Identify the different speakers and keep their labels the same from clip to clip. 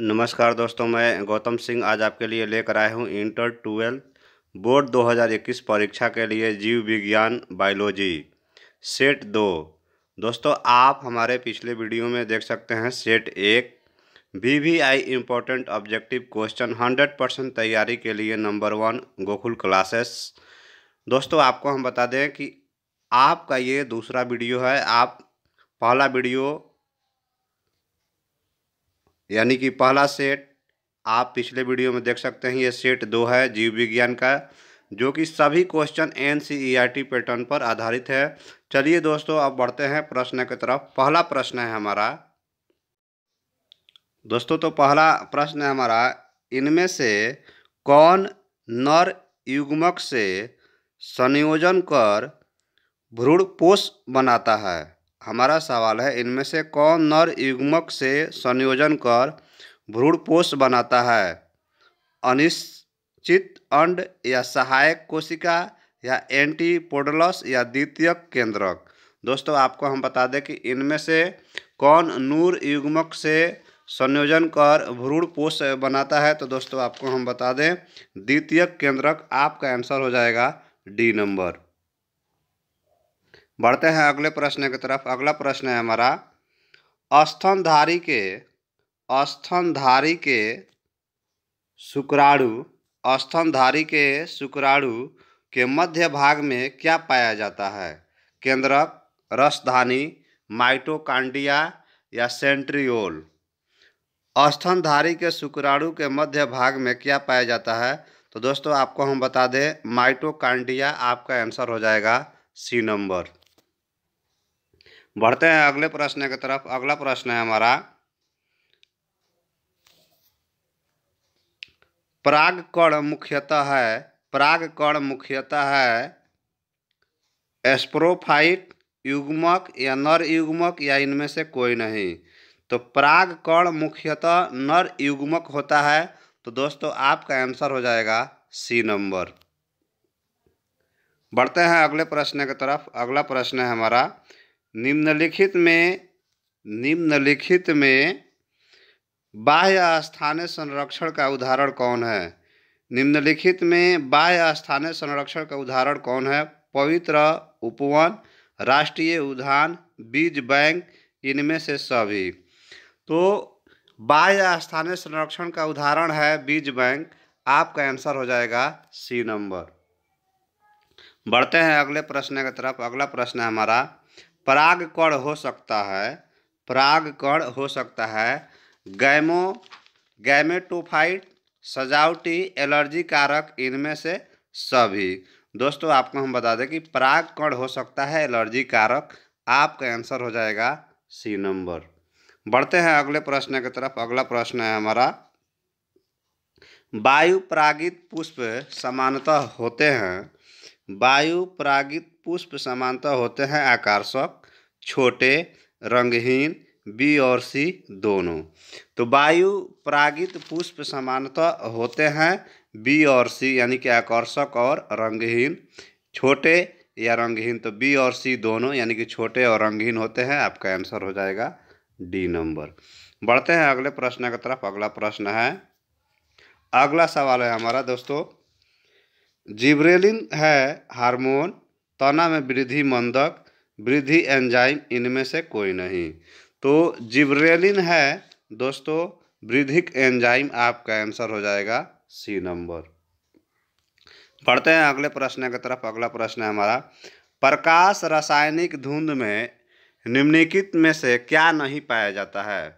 Speaker 1: नमस्कार दोस्तों मैं गौतम सिंह आज आपके लिए लेकर आया हूँ इंटर ट्वेल्थ बोर्ड 2021 परीक्षा के लिए जीव विज्ञान बायोलॉजी सेट दो दोस्तों आप हमारे पिछले वीडियो में देख सकते हैं सेट एक V V I important objective question hundred percent तैयारी के लिए नंबर वन गोकुल क्लासेस दोस्तों आपको हम बता दें कि आपका ये दूसरा वीडियो है आप पहला वीडियो यानी कि पहला सेट आप पिछले वीडियो में देख सकते हैं ये सेट दो है जीव विज्ञान का जो कि सभी क्वेश्चन एन e पैटर्न पर आधारित है चलिए दोस्तों अब बढ़ते हैं प्रश्न की तरफ पहला प्रश्न है हमारा दोस्तों तो पहला प्रश्न है हमारा इनमें से कौन नर युग्मक से संयोजन कर पोष बनाता है हमारा सवाल है इनमें से कौन नर युग्मक से संयोजन कर भ्रूणपोष बनाता है अनिश्चित अंड या सहायक कोशिका या एंटीपोडलस या द्वितीयक केंद्रक दोस्तों आपको हम बता दें कि इनमें से कौन नूर युग्मक से संयोजन कर भ्रूण पोष बनाता है तो दोस्तों आपको हम बता दें द्वितीयक केंद्रक आपका आंसर हो जाएगा डी नंबर बढ़ते हैं अगले प्रश्न की तरफ अगला प्रश्न है हमारा अस्थनधारी के अस्थनधारी के शुक्राणु अस्थनधारी के शुक्राणु के मध्य भाग में क्या पाया जाता है केंद्रक रसधानी माइटोकांडिया या सेंट्रियोल अस्थनधारी के शुक्राणु के मध्य भाग में क्या पाया जाता है तो दोस्तों आपको हम बता दें माइटोकांडिया आपका आंसर हो जाएगा सी नंबर बढ़ते हैं अगले प्रश्न की तरफ अगला प्रश्न है हमारा प्राग कण मुख्यतः है प्राग कण मुख्यतः है एस्प्रोफाइट युग्मक या नर युग्मक या इनमें से कोई नहीं तो प्राग कण मुख्यतः नर युग्मक होता है तो दोस्तों आपका आंसर हो जाएगा सी नंबर बढ़ते हैं अगले प्रश्न की तरफ अगला प्रश्न है हमारा निम्नलिखित में निम्नलिखित में बाह्य स्थानीय संरक्षण का उदाहरण कौन है निम्नलिखित में बाह्य स्थानीय संरक्षण का उदाहरण कौन है पवित्र उपवन राष्ट्रीय उद्यान बीज बैंक इनमें से सभी तो बाह्य स्थानीय संरक्षण का उदाहरण है बीज बैंक आपका आंसर हो जाएगा सी नंबर बढ़ते हैं अगले प्रश्न की तरफ अगला प्रश्न है हमारा परागकण हो सकता है परागकण हो सकता है गैमो गैमेटोफाइट सजावटी एलर्जी कारक इनमें से सभी दोस्तों आपको हम बता दें कि परागकण हो सकता है एलर्जी कारक आपका आंसर हो जाएगा सी नंबर बढ़ते हैं अगले प्रश्न की तरफ अगला प्रश्न है हमारा वायु परागित पुष्प सामान्यतः होते हैं वायु परागित पुष्प समानता होते हैं आकर्षक छोटे रंगहीन बी और सी दोनों तो वायु परागित पुष्प समानता होते हैं बी और सी यानी कि आकर्षक और रंगहीन छोटे या रंगहीन तो बी और सी दोनों यानी कि छोटे और रंगहीन होते हैं आपका आंसर हो जाएगा डी नंबर बढ़ते हैं अगले प्रश्न की तरफ अगला प्रश्न है अगला सवाल है हमारा दोस्तों जिब्रेलिन है हार्मोन तना में वृद्धि मंदक वृद्धि एंजाइम इनमें से कोई नहीं तो जिबरेलिन है दोस्तों वृद्धिक एंजाइम आपका आंसर हो जाएगा सी नंबर पढ़ते हैं अगले प्रश्न की तरफ अगला प्रश्न है हमारा प्रकाश रासायनिक धुंध में निम्नलिखित में से क्या नहीं पाया जाता है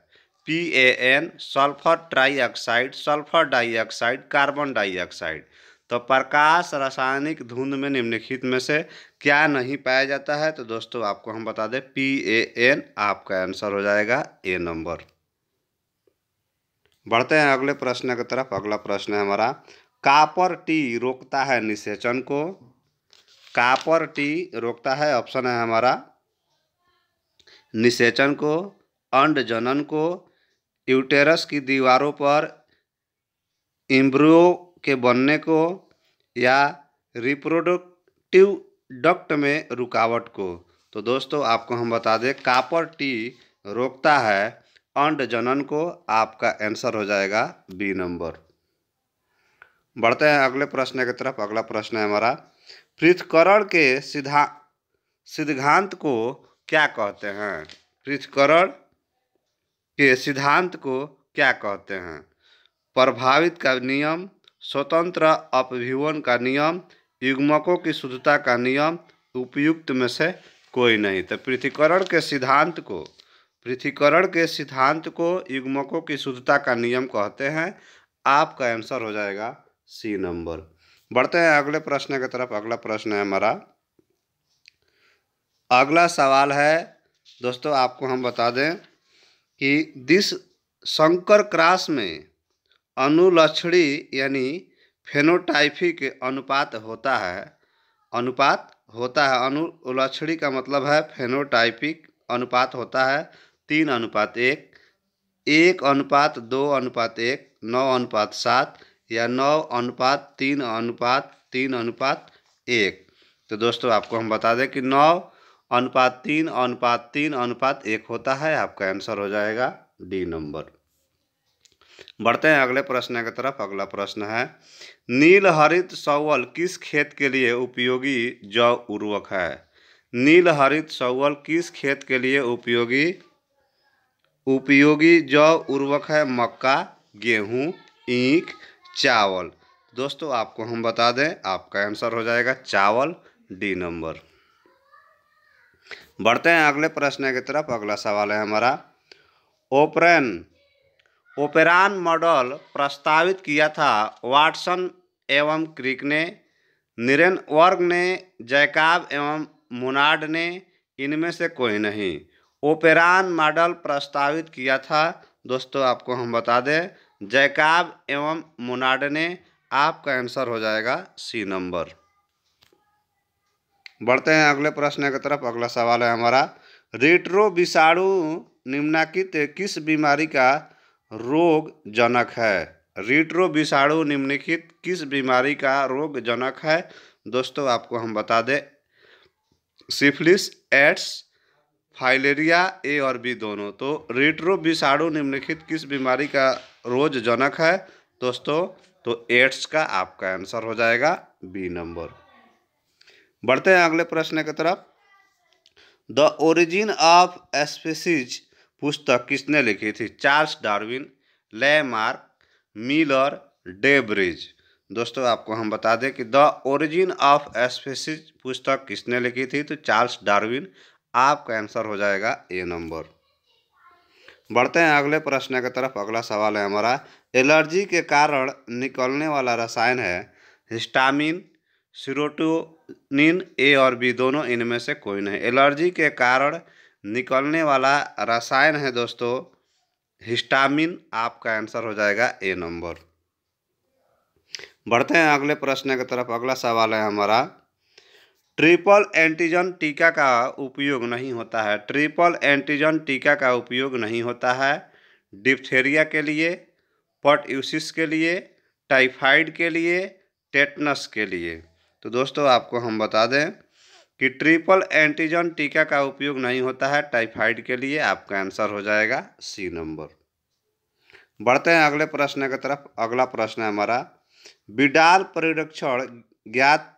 Speaker 1: P A N sulphur trioxide sulphur dioxide carbon dioxide तो प्रकाश रासायनिक धुंध में निम्नलिखित में से क्या नहीं पाया जाता है तो दोस्तों आपको हम बता दें पी ए एन आपका आंसर हो जाएगा ए नंबर बढ़ते हैं अगले प्रश्न की तरफ अगला प्रश्न है हमारा कापर टी रोकता है निषेचन को कापर टी रोकता है ऑप्शन है हमारा निषेचन को अंड जनन को यूटेरस की दीवारों पर इम्ब्रो के बनने को या रिप्रोडक्टिव डक्ट में रुकावट को तो दोस्तों आपको हम बता दें कापर टी रोकता है अंड जनन को आपका आंसर हो जाएगा बी नंबर बढ़ते हैं अगले प्रश्न की तरफ अगला प्रश्न है हमारा पृथकरण के सिद्धा सिद्धांत को क्या कहते हैं पृथकरण के सिद्धांत को क्या कहते हैं प्रभावित का नियम स्वतंत्र अपभिवन का नियम युग्मकों की शुद्धता का नियम उपयुक्त में से कोई नहीं तो पृथ्वीकरण के सिद्धांत को पृथ्वीकरण के सिद्धांत को युग्मकों की शुद्धता का नियम कहते हैं आपका आंसर हो जाएगा सी नंबर बढ़ते हैं अगले प्रश्न की तरफ अगला प्रश्न है हमारा अगला सवाल है दोस्तों आपको हम बता दें कि दिस शंकर क्रास में अनुलक्षणी यानी फेनोटाइफिक अनुपात होता है अनुपात होता है अनुलक्षणी का मतलब है फेनोटाइपिक अनुपात होता है तीन अनुपात एक एक अनुपात दो अनुपात एक नौ अनुपात सात या नौ अनुपात तीन अनुपात तीन अनुपात एक तो दोस्तों आपको हम बता दें कि नौ अनुपात तीन अनुपात तीन अनुपात एक होता है आपका आंसर हो जाएगा डी नंबर बढ़ते हैं अगले प्रश्न की तरफ अगला प्रश्न है नीलहरित सवल किस खेत के लिए उपयोगी जव उर्वक है नीलहरित सवल किस खेत के लिए उपयोगी उपयोगी जौ उर्वक है मक्का गेहूं ईख चावल दोस्तों आपको हम बता दें आपका आंसर हो जाएगा चावल डी नंबर बढ़ते हैं अगले प्रश्न की तरफ अगला सवाल है हमारा ओपरेन ओपेरान मॉडल प्रस्तावित किया था वाटसन एवं क्रिक ने वर्ग ने जैकाब एवं मुनाड ने इनमें से कोई नहीं ओपेरान मॉडल प्रस्तावित किया था दोस्तों आपको हम बता दें जैकाब एवं मुनाड ने आपका आंसर हो जाएगा सी नंबर बढ़ते हैं अगले प्रश्न की तरफ अगला सवाल है हमारा रेट्रो विषाणु निम्नाकित किस बीमारी का रोगजनक है रिट्रो विषाणु निम्नलिखित किस बीमारी का रोगजनक है दोस्तों आपको हम बता दें सिफिलिस एड्स फाइलेरिया ए और बी दोनों तो रिट्रो विषाणु निम्नलिखित किस बीमारी का रोज जनक है दोस्तों तो एड्स का आपका आंसर हो जाएगा बी नंबर बढ़ते हैं अगले प्रश्न की तरफ द ओरिजिन ऑफ स्पेसीज़ पुस्तक किसने लिखी थी Charles Darwin Lamarck Miller de Vries दोस्तों आपको हम बता दें कि द ओरिजिन ऑफ एस्पेसिज पुस्तक किसने लिखी थी तो चार्ल्स डार्विन आपका आंसर हो जाएगा ए नंबर बढ़ते हैं अगले प्रश्न की तरफ अगला सवाल है हमारा एलर्जी के कारण निकलने वाला रसायन है हिस्टामिन सीरोटोनिन ए और बी दोनों इनमें से कोई नहीं एलर्जी के कारण निकलने वाला रसायन है दोस्तों हिस्टामिन आपका आंसर हो जाएगा ए नंबर बढ़ते हैं अगले प्रश्न की तरफ अगला सवाल है हमारा ट्रिपल एंटीजन टीका का उपयोग नहीं होता है ट्रिपल एंटीजन टीका का उपयोग नहीं होता है डिप्थेरिया के लिए पटयूसिस के लिए टाइफाइड के लिए टेटनस के लिए तो दोस्तों आपको हम बता दें कि ट्रिपल एंटीजन टीका का उपयोग नहीं होता है टाइफाइड के लिए आपका आंसर हो जाएगा सी नंबर बढ़ते हैं अगले प्रश्न की तरफ अगला प्रश्न है हमारा विडाल परिरक्षण ज्ञात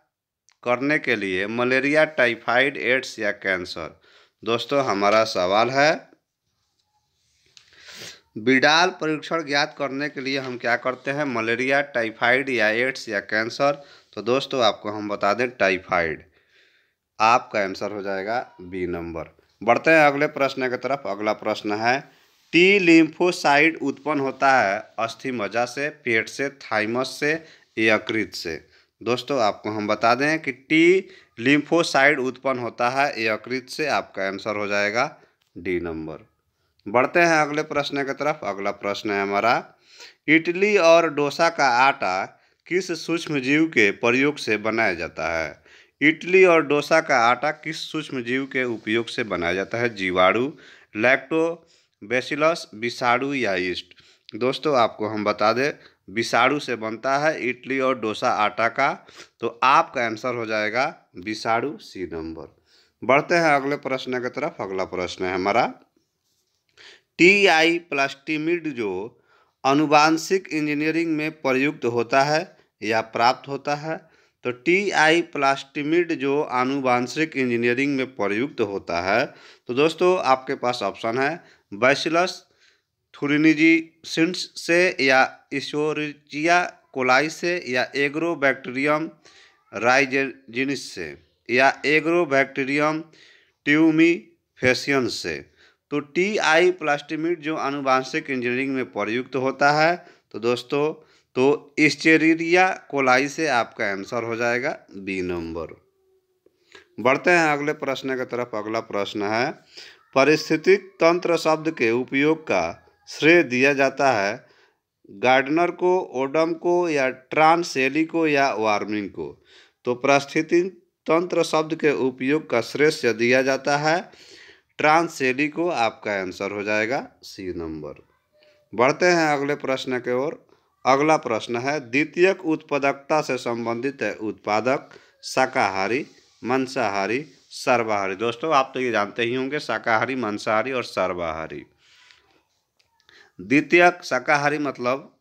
Speaker 1: करने के लिए मलेरिया टाइफाइड एड्स या कैंसर दोस्तों हमारा सवाल है विडाल परीक्षण ज्ञात करने के लिए हम क्या करते हैं मलेरिया टाइफाइड या एड्स या कैंसर तो दोस्तों आपको हम बता दें टाइफाइड आपका आंसर हो जाएगा बी नंबर बढ़ते हैं अगले प्रश्न की तरफ अगला प्रश्न है टी लिम्फोसाइड उत्पन्न होता है अस्थि मज्जा से पेट से थाइमस से यकृत से दोस्तों आपको हम बता दें कि टी लिम्फोसाइड उत्पन्न होता है यकृत से आपका आंसर हो जाएगा डी नंबर बढ़ते हैं अगले प्रश्न की तरफ अगला प्रश्न है हमारा इडली और डोसा का आटा किस सूक्ष्म जीव के प्रयोग से बनाया जाता है इडली और डोसा का आटा किस सूक्ष्म जीव के उपयोग से बनाया जाता है जीवाणु लैक्टो बेसिलस विषाणु या ईस्ट दोस्तों आपको हम बता दें विषाणु से बनता है इडली और डोसा आटा का तो आपका आंसर हो जाएगा विषाणु सी नंबर बढ़ते हैं अगले प्रश्न की तरफ अगला प्रश्न है हमारा टी आई प्लास्टिमिड जो अनुवांशिक इंजीनियरिंग में प्रयुक्त होता है या प्राप्त होता है तो टी आई प्लास्टिमिड जो आनुवांशिक इंजीनियरिंग में प्रयुक्त होता है तो दोस्तों आपके पास ऑप्शन है बैसिलस सिंस से या इशोरिचिया कोलाई से या एग्रोबैक्टीरियम राइजेजिनिस से या एग्रोबैक्टीरियम ट्यूमीफेसियंस से तो टी आई प्लास्टिमिड जो आनुवांशिक इंजीनियरिंग में प्रयुक्त होता है तो दोस्तों तो स्टेरिरिया कोलाई से आपका आंसर हो जाएगा बी नंबर बढ़ते हैं अगले प्रश्न की तरफ अगला प्रश्न है परिस्थितिक तंत्र शब्द के उपयोग का श्रेय दिया जाता है गार्डनर को ओडम को या ट्रांसेली को या वार्मिंग को तो परिस्थिति तंत्र शब्द के उपयोग का श्रेय दिया जाता है ट्रांसेली को आपका आंसर हो जाएगा सी नंबर बढ़ते हैं अगले प्रश्न के ओर अगला प्रश्न है द्वितीयक उत्पादकता से संबंधित है उत्पादक शाकाहारी मांसाहारी सर्वाहारी दोस्तों आप तो ये जानते ही होंगे शाकाहारी मांसाहारी और सर्वाहारी द्वितीयक शाकाहारी मतलब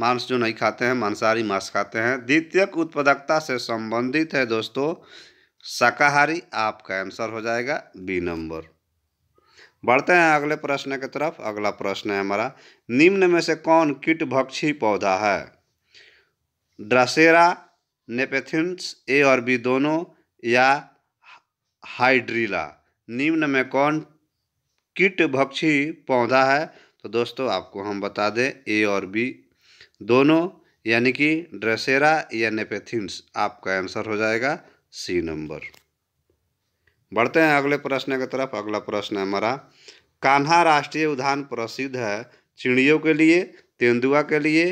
Speaker 1: मांस जो नहीं खाते हैं मांसाहारी मांस खाते हैं द्वितीयक उत्पादकता से संबंधित है दोस्तों शाकाहारी आपका आंसर हो जाएगा बी नंबर बढ़ते हैं अगले प्रश्न की तरफ अगला प्रश्न है हमारा निम्न में से कौन कीट भक्षी पौधा है ड्रासेरा नेपेथिन्स ए और बी दोनों या हाइड्रीला निम्न में कौन कीट भक्षी पौधा है तो दोस्तों आपको हम बता दें ए और बी दोनों यानी कि ड्रेसेरा या नेपेथिन्स आपका आंसर हो जाएगा सी नंबर बढ़ते हैं अगले प्रश्न की तरफ अगला प्रश्न है हमारा कान्हा राष्ट्रीय उद्यान प्रसिद्ध है चिड़ियों के लिए तेंदुआ के लिए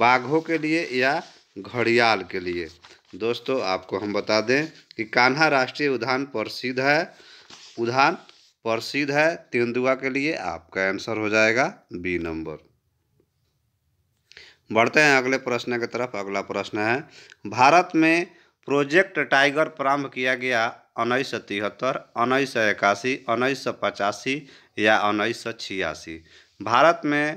Speaker 1: बाघों के लिए या घड़ियाल के लिए दोस्तों आपको हम बता दें कि कान्हा राष्ट्रीय उद्यान प्रसिद्ध है उद्यान प्रसिद्ध है तेंदुआ के लिए आपका आंसर हो जाएगा बी नंबर बढ़ते हैं अगले प्रश्न की तरफ अगला प्रश्न है भारत में प्रोजेक्ट टाइगर प्रारंभ किया गया उन्नीस सौ तिहत्तर उन्नीस सौ इक्यासी उन्नीस सौ पचासी या उन्नीस सौ छियासी भारत में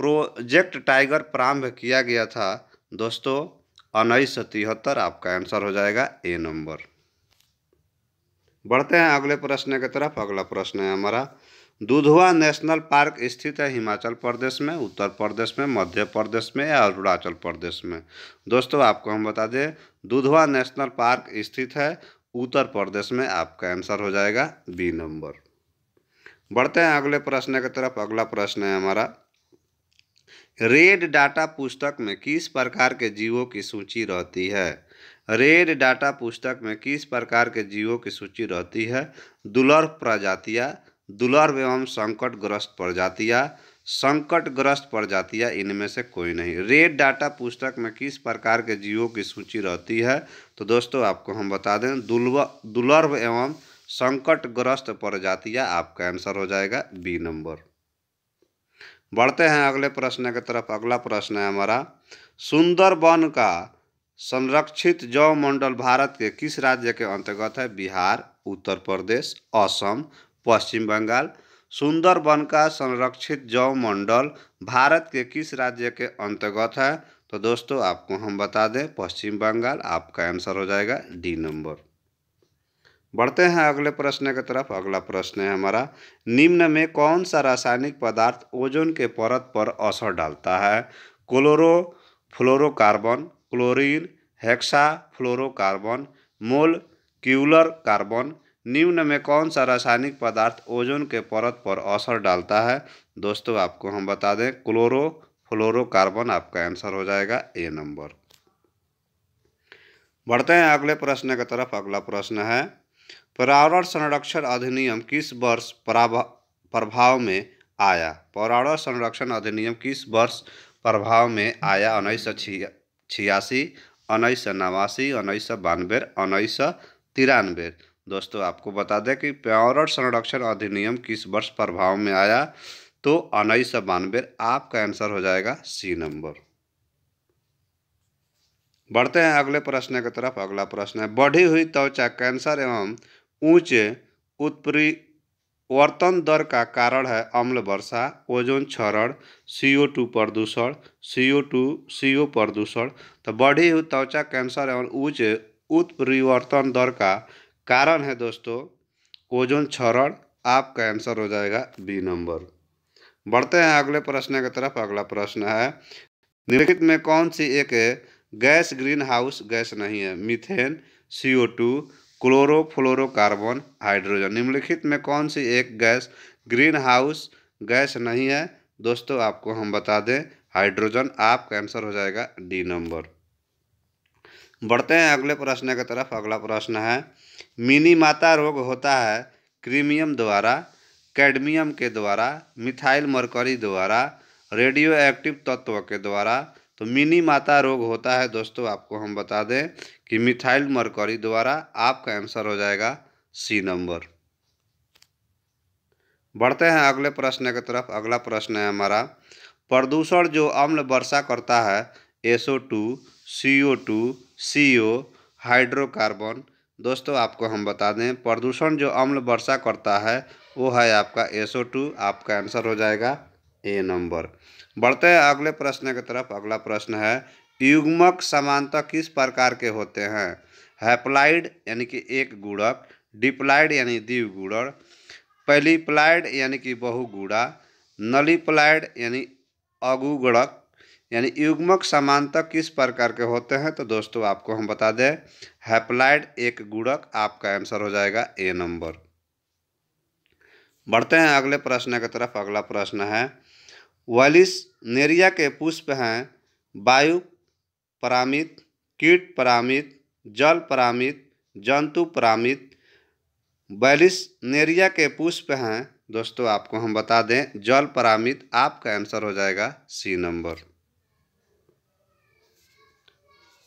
Speaker 1: प्रोजेक्ट टाइगर प्रारंभ किया गया था दोस्तों उन्नीस सौ तिहत्तर आपका आंसर हो जाएगा ए नंबर बढ़ते हैं अगले प्रश्न की तरफ अगला प्रश्न है हमारा दुधवा नेशनल पार्क स्थित है हिमाचल प्रदेश में उत्तर प्रदेश में मध्य प्रदेश में या अरुणाचल प्रदेश में दोस्तों आपको हम बता दें दुधवा नेशनल पार्क स्थित है उत्तर प्रदेश में आपका आंसर हो जाएगा बी नंबर बढ़ते हैं अगले प्रश्न की तरफ अगला प्रश्न है हमारा रेड डाटा पुस्तक में किस प्रकार के जीवों की सूची रहती है रेड डाटा पुस्तक में किस प्रकार के जीवों की सूची रहती है दुलर्भ प्रजातियाँ दुलर्भ एवं संकटग्रस्त प्रजातियाँ संकटग्रस्त प्रजातियाँ इनमें से कोई नहीं रेड डाटा पुस्तक में किस प्रकार के जीवों की सूची रहती है तो दोस्तों आपको हम बता दें दुर्लभ एवं संकटग्रस्त प्रजातियाँ आपका आंसर हो जाएगा बी नंबर बढ़ते हैं अगले प्रश्न की तरफ अगला प्रश्न है हमारा सुंदरबन का संरक्षित जौ मंडल भारत के किस राज्य के अंतर्गत है बिहार उत्तर प्रदेश असम पश्चिम बंगाल सुंदर वन का संरक्षित जौ मंडल भारत के किस राज्य के अंतर्गत है तो दोस्तों आपको हम बता दें पश्चिम बंगाल आपका आंसर हो जाएगा डी नंबर बढ़ते हैं अगले प्रश्न की तरफ अगला प्रश्न है हमारा निम्न में कौन सा रासायनिक पदार्थ ओजोन के परत पर असर डालता है chlorofluorocarbon chlorine hexafluorocarbon molecular carbon निम्न में कौन सा रासायनिक पदार्थ ओजोन के परत पर असर डालता है दोस्तों आपको हम बता दें क्लोरो फ्लोरोकार्बन आपका आंसर हो जाएगा ए नंबर बढ़ते हैं अगले प्रश्न की तरफ अगला प्रश्न है पर्यावरण संरक्षण अधिनियम किस वर्ष प्रभाव में आया पर्यावरण संरक्षण अधिनियम किस वर्ष प्रभाव में आया उन्नीस सौ छिया छियासी उन्नीस सौ नवासी उन्नीस सौ बानवे उन्नीस सौ तिरानवे दोस्तों आपको बता दें कि पर्यावरण संरक्षण अधिनियम किस वर्ष प्रभाव में आया तो उन्नीस सौ बानवे आपका आंसर हो जाएगा सी नंबर बढ़ते हैं अगले प्रश्न की तरफ अगला प्रश्न है बढ़ी हुई त्वचा कैंसर एवं उच्च उत्परी वर्तन दर का कारण है अम्ल वर्षा ओजोन क्षरण टू प्रदूषण टू सी ओ प्रदूषण तो बढ़ी हुई त्वचा कैंसर एवं उच्च उत्परिवर्तन दर का कारण है दोस्तों ओजोन क्षरण आपका आंसर हो जाएगा बी नंबर बढ़ते हैं अगले प्रश्न की तरफ अगला प्रश्न है निम्नलिखित में कौन सी एक गैस ग्रीन हाउस गैस नहीं है methane CO two chloro carbon hydrogen निम्नलिखित में कौन सी एक गैस ग्रीन हाउस गैस नहीं है दोस्तों आपको हम बता दें हाइड्रोजन आपका आंसर हो जाएगा डी नंबर बढ़ते हैं अगले प्रश्न की तरफ अगला प्रश्न है मिनी माता रोग होता है क्रीमियम द्वारा कैडमियम के द्वारा मिथाइल मरकरी द्वारा रेडियो एक्टिव तत्व के द्वारा तो मिनी माता रोग होता है दोस्तों आपको हम बता दें कि मिथाइल मरकरी द्वारा आपका आंसर हो जाएगा सी नंबर बढ़ते हैं अगले प्रश्न की तरफ अगला प्रश्न है हमारा प्रदूषण जो अम्ल वर्षा करता है SO two C O two C O hydrocarbon दोस्तों आपको हम बता दें प्रदूषण जो अम्ल वर्षा करता है वो है आपका एस ओ टू आपका आंसर हो जाएगा ए नंबर बढ़ते हैं अगले प्रश्न की तरफ अगला प्रश्न है युग्मक समानता किस प्रकार के होते हैं हैप्लाइड यानी कि एक गुड़क डिप्लाइड यानी द्विगुड़र पेलीप्लाइड यानी कि बहुगुड़ा नलीप्लाइड यानी अगुगुड़क यानी युग्मक समानता किस प्रकार के होते हैं तो दोस्तों आपको हम बता दें हैप्लाइड एक गुड़क आपका आंसर हो जाएगा ए नंबर बढ़ते हैं अगले प्रश्न की तरफ अगला प्रश्न है वलिस नेरिया के पुष्प हैं वायु परामित कीट परामित जल परामित जंतु परामित बैलिस नेरिया के पुष्प हैं दोस्तों आपको हम बता दें जल परामित आपका आंसर हो जाएगा सी नंबर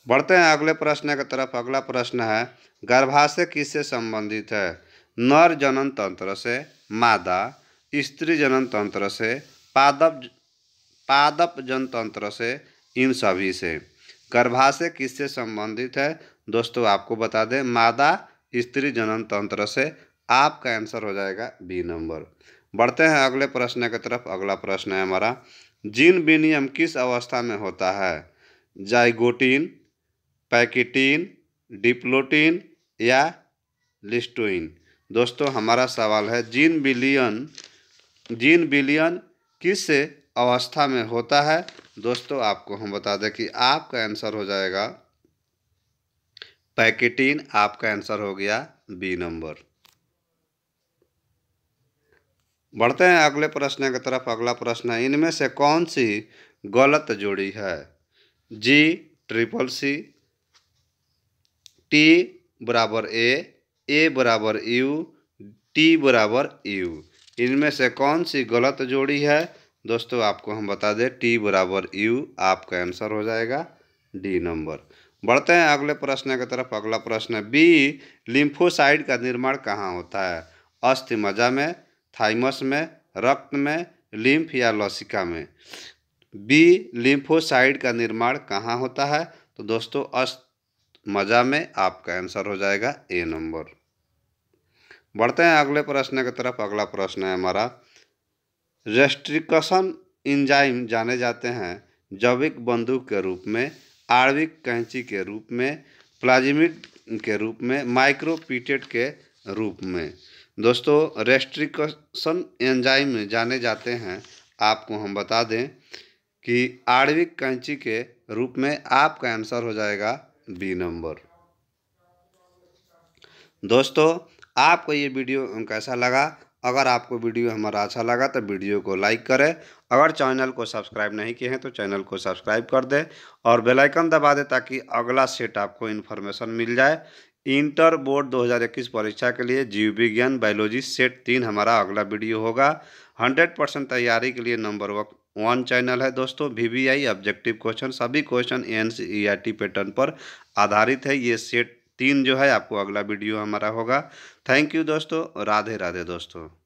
Speaker 1: बढ़ते हैं अगले प्रश्न की तरफ अगला प्रश्न है गर्भाशय किससे संबंधित है नर जनन तंत्र से मादा स्त्री जनन तंत्र से पादप पादप जन तंत्र से इन सभी से गर्भाशय किससे संबंधित है दोस्तों आपको बता दें मादा स्त्री जनन तंत्र से आपका आंसर हो जाएगा बी नंबर बढ़ते हैं अगले प्रश्न की तरफ अगला प्रश्न है हमारा जीन विनियम किस अवस्था में होता है जाइगोटीन पैकेटीन डिप्लोटीन या लिस्टोइन दोस्तों हमारा सवाल है जीन बिलियन जीन बिलियन किस अवस्था में होता है दोस्तों आपको हम बता दें कि आपका आंसर हो जाएगा पैकेटीन आपका आंसर हो गया बी नंबर बढ़ते हैं अगले प्रश्न की तरफ अगला प्रश्न है इनमें से कौन सी गलत जोड़ी है जी ट्रिपल सी टी बराबर ए ए बराबर यू टी बराबर यू इनमें से कौन सी गलत जोड़ी है दोस्तों आपको हम बता दें टी बराबर यू आपका आंसर हो जाएगा डी नंबर बढ़ते हैं अगले प्रश्न की तरफ अगला प्रश्न बी लिम्फोसाइड का निर्माण कहाँ होता है अस्थि मजा में थाइमस में रक्त में लिम्फ या लसिका में बी लिम्फोसाइड का निर्माण कहाँ होता है तो दोस्तों अस्थ मज़ा में आपका आंसर हो जाएगा ए नंबर बढ़ते हैं अगले प्रश्न की तरफ अगला प्रश्न है हमारा रेस्ट्रिकसन इंजाइम जाने जाते हैं जैविक बंदूक के रूप में आणविक कैंची के रूप में प्लाजिमिक के रूप में माइक्रोपीटेट के रूप में दोस्तों रेस्ट्रिकसन एंजाइम जाने जाते हैं आपको हम बता दें कि आर्विक कैंची के रूप में आपका आंसर हो जाएगा बी नंबर दोस्तों आपको ये वीडियो कैसा लगा अगर आपको वीडियो हमारा अच्छा लगा तो वीडियो को लाइक करें अगर चैनल को सब्सक्राइब नहीं किए हैं तो चैनल को सब्सक्राइब कर दें और बेल आइकन दबा दें ताकि अगला सेट आपको इन्फॉर्मेशन मिल जाए इंटर बोर्ड 2021 परीक्षा के लिए जीव विज्ञान बायोलॉजी सेट तीन हमारा अगला वीडियो होगा 100 परसेंट तैयारी के लिए नंबर वक्त वन चैनल है दोस्तों V V I objective question सभी question N C R T pattern पर आधारित है ये सेट तीन जो है आपको अगला वीडियो हमारा होगा थैंक यू दोस्तों राधे राधे दोस्तों